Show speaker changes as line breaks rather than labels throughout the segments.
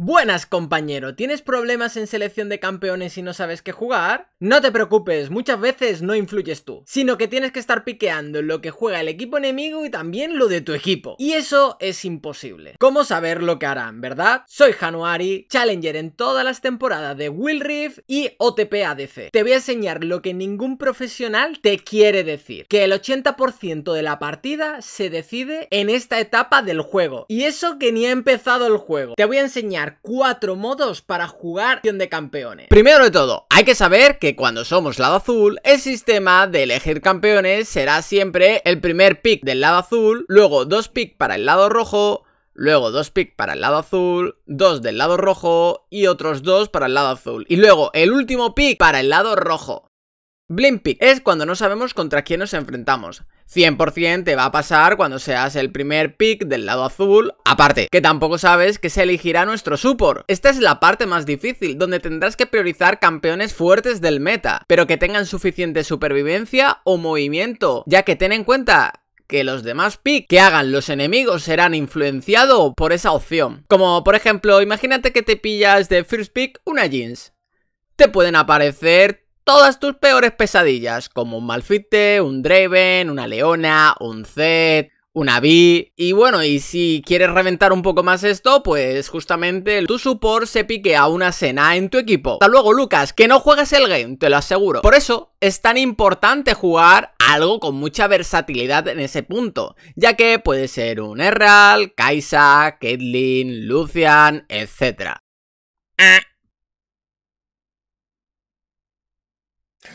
Buenas compañero, ¿tienes problemas en selección de campeones y no sabes qué jugar? No te preocupes, muchas veces no influyes tú, sino que tienes que estar piqueando lo que juega el equipo enemigo y también lo de tu equipo. Y eso es imposible. ¿Cómo saber lo que harán, verdad? Soy Januari, Challenger en todas las temporadas de Will Reef y OTP ADC. Te voy a enseñar lo que ningún profesional te quiere decir, que el 80% de la partida se decide en esta etapa del juego. Y eso que ni ha empezado el juego. Te voy a enseñar cuatro modos para jugar de campeones. Primero de todo, hay que saber que cuando somos lado azul, el sistema de elegir campeones será siempre el primer pick del lado azul, luego dos pick para el lado rojo, luego dos pick para el lado azul, dos del lado rojo y otros dos para el lado azul. Y luego el último pick para el lado rojo. Blind pick es cuando no sabemos contra quién nos enfrentamos. 100% te va a pasar cuando seas el primer pick del lado azul. Aparte, que tampoco sabes que se elegirá nuestro support. Esta es la parte más difícil, donde tendrás que priorizar campeones fuertes del meta, pero que tengan suficiente supervivencia o movimiento, ya que ten en cuenta que los demás pick que hagan los enemigos serán influenciados por esa opción. Como por ejemplo, imagínate que te pillas de first pick una jeans. Te pueden aparecer todas tus peores pesadillas, como un Malfite, un Draven, una Leona, un Zed, una Vi... Y bueno, y si quieres reventar un poco más esto, pues justamente tu support se pique a una cena en tu equipo. Hasta luego, Lucas, que no juegues el game, te lo aseguro. Por eso es tan importante jugar algo con mucha versatilidad en ese punto, ya que puede ser un Erral, Kaisa, Caitlyn, Lucian, etc.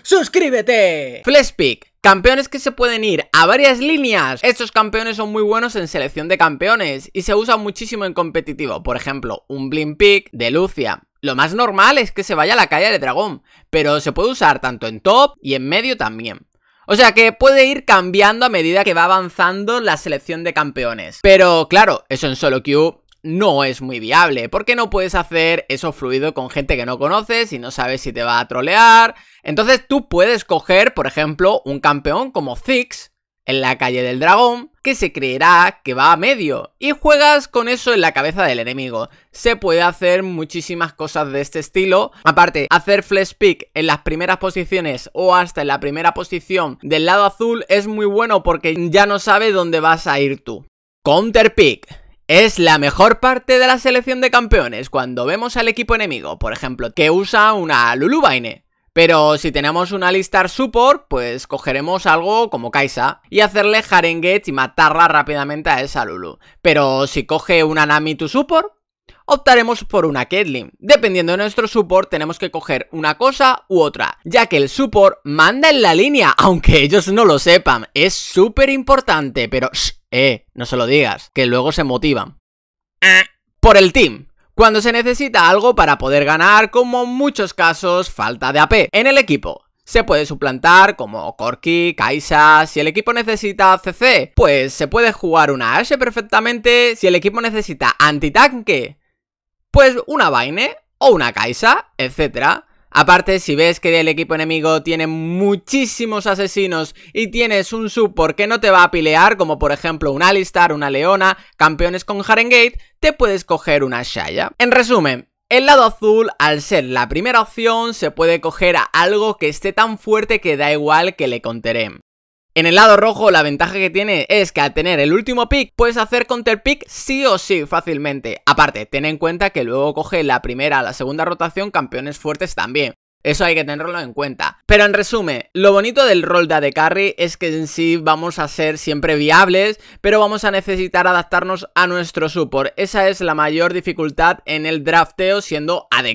¡Suscríbete! pick, Campeones que se pueden ir a varias líneas. Estos campeones son muy buenos en selección de campeones y se usan muchísimo en competitivo. Por ejemplo, un Blind Pick de Lucia. Lo más normal es que se vaya a la calle de dragón, pero se puede usar tanto en top y en medio también. O sea que puede ir cambiando a medida que va avanzando la selección de campeones. Pero claro, eso en solo queue no es muy viable, porque no puedes hacer eso fluido con gente que no conoces y no sabes si te va a trolear. Entonces tú puedes coger, por ejemplo, un campeón como Zix en la calle del dragón, que se creerá que va a medio, y juegas con eso en la cabeza del enemigo. Se puede hacer muchísimas cosas de este estilo. Aparte, hacer flash pick en las primeras posiciones o hasta en la primera posición del lado azul es muy bueno porque ya no sabe dónde vas a ir tú. Counter pick. Es la mejor parte de la selección de campeones cuando vemos al equipo enemigo, por ejemplo, que usa una Lulubaine. Pero si tenemos una listar Support, pues cogeremos algo como Kaisa y hacerle Harenget y matarla rápidamente a esa Lulu. Pero si coge una Nami to Support, optaremos por una Caitlyn. Dependiendo de nuestro support tenemos que coger una cosa u otra, ya que el support manda en la línea, aunque ellos no lo sepan. Es súper importante, pero... Eh, no se lo digas, que luego se motivan. Eh, por el team. Cuando se necesita algo para poder ganar, como en muchos casos, falta de AP en el equipo. Se puede suplantar como corky Kaisa, si el equipo necesita CC, pues se puede jugar una Ashe perfectamente, si el equipo necesita antitanque, pues una Vaine o una Kaisa, etc. Aparte, si ves que el equipo enemigo tiene muchísimos asesinos y tienes un sub que no te va a pilear, como por ejemplo un Alistar, una Leona, campeones con Harengate, te puedes coger una Shaya. En resumen, el lado azul, al ser la primera opción, se puede coger a algo que esté tan fuerte que da igual que le conteré. En el lado rojo la ventaja que tiene es que al tener el último pick puedes hacer counter pick sí o sí fácilmente. Aparte, ten en cuenta que luego coge la primera la segunda rotación campeones fuertes también. Eso hay que tenerlo en cuenta. Pero en resumen, lo bonito del rol de AD es que en sí vamos a ser siempre viables, pero vamos a necesitar adaptarnos a nuestro support. Esa es la mayor dificultad en el drafteo siendo AD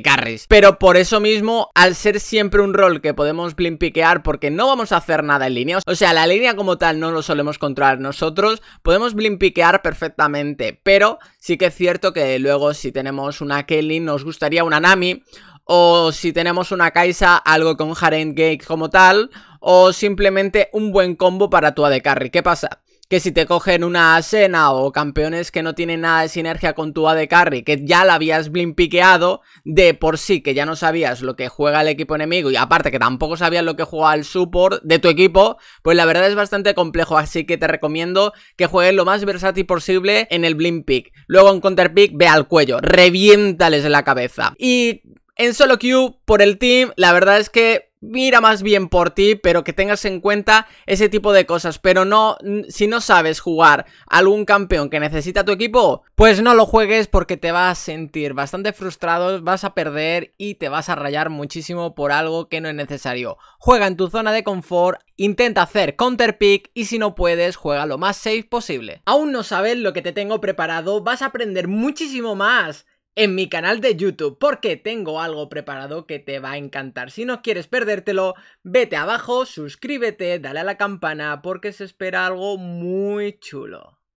Pero por eso mismo, al ser siempre un rol que podemos blimpiquear porque no vamos a hacer nada en líneas, o sea, la línea como tal no lo solemos controlar nosotros, podemos blimpiquear perfectamente, pero sí que es cierto que luego si tenemos una Kelly nos gustaría una Nami o si tenemos una Kaisa, algo con jaren Gate como tal, o simplemente un buen combo para tu AD Carry. ¿Qué pasa? Que si te cogen una Asena o campeones que no tienen nada de sinergia con tu AD Carry, que ya la habías blimpiqueado. de por sí, que ya no sabías lo que juega el equipo enemigo y aparte que tampoco sabías lo que juega el support de tu equipo, pues la verdad es bastante complejo, así que te recomiendo que juegues lo más versátil posible en el blind Luego en counterpick, ve al cuello, reviéntales la cabeza. Y en solo queue por el team, la verdad es que mira más bien por ti, pero que tengas en cuenta ese tipo de cosas. Pero no, si no sabes jugar algún campeón que necesita tu equipo, pues no lo juegues porque te vas a sentir bastante frustrado, vas a perder y te vas a rayar muchísimo por algo que no es necesario. Juega en tu zona de confort, intenta hacer counter pick y si no puedes, juega lo más safe posible. Aún no sabes lo que te tengo preparado, vas a aprender muchísimo más en mi canal de YouTube porque tengo algo preparado que te va a encantar. Si no quieres perdértelo, vete abajo, suscríbete, dale a la campana porque se espera algo muy chulo.